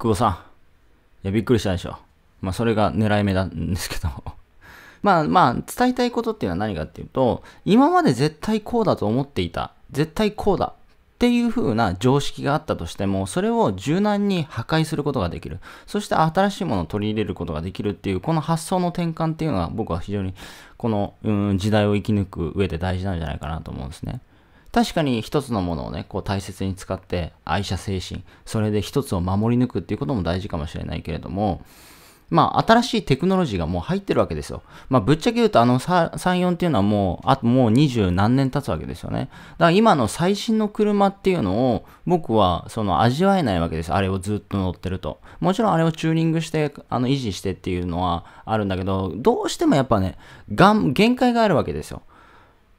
久保さん。いや、びっくりしたでしょ。まあ、それが狙い目なんですけど。まあまあ、伝えたいことっていうのは何かっていうと、今まで絶対こうだと思っていた。絶対こうだ。っていう風な常識があったとしても、それを柔軟に破壊することができる。そして新しいものを取り入れることができるっていう、この発想の転換っていうのは僕は非常にこの、うん、時代を生き抜く上で大事なんじゃないかなと思うんですね。確かに一つのものをね、こう大切に使って愛車精神、それで一つを守り抜くっていうことも大事かもしれないけれども、まあ、新しいテクノロジーがもう入ってるわけですよ。まあ、ぶっちゃけ言うと、あの3、4っていうのはもう、あともう二十何年経つわけですよね。だから今の最新の車っていうのを、僕は、その、味わえないわけです。あれをずっと乗ってると。もちろんあれをチューニングして、あの、維持してっていうのはあるんだけど、どうしてもやっぱね、限界があるわけですよ。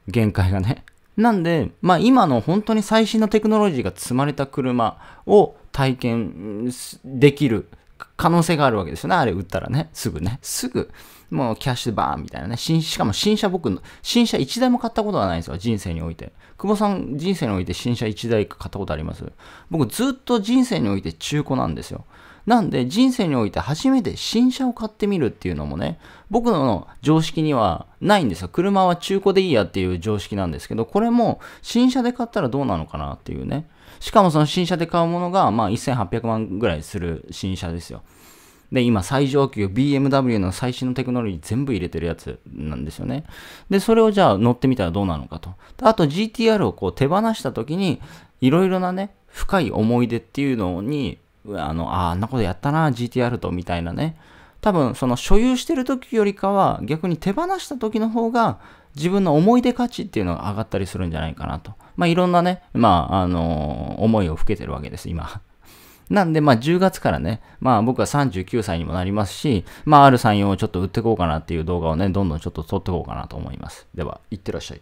限界がね。なんで、まあ、今の本当に最新のテクノロジーが積まれた車を体験できる可能性があるわけですよね。あれ売ったらね、すぐね、すぐ、もうキャッシュでバーンみたいなね。しかも新車僕の、新車1台も買ったことはないんですよ、人生において。久保さん、人生において新車1台買ったことあります僕ずっと人生において中古なんですよ。なんで人生において初めて新車を買ってみるっていうのもね、僕の常識にはないんですよ。車は中古でいいやっていう常識なんですけど、これも新車で買ったらどうなのかなっていうね。しかもその新車で買うものが、まあ1800万ぐらいする新車ですよ。で、今最上級 BMW の最新のテクノロジー全部入れてるやつなんですよね。で、それをじゃあ乗ってみたらどうなのかと。あと GTR をこう手放した時に、いろいろなね、深い思い出っていうのにあの、ああんなことやったな、GTR と、みたいなね。多分、その所有してる時よりかは、逆に手放した時の方が、自分の思い出価値っていうのが上がったりするんじゃないかなと。まあ、いろんなね、まあ、あのー、思いを吹けてるわけです、今。なんで、まあ、10月からね、まあ、僕は39歳にもなりますし、まあ、R34 をちょっと売ってこうかなっていう動画をね、どんどんちょっと撮ってこうかなと思います。では、いってらっしゃい。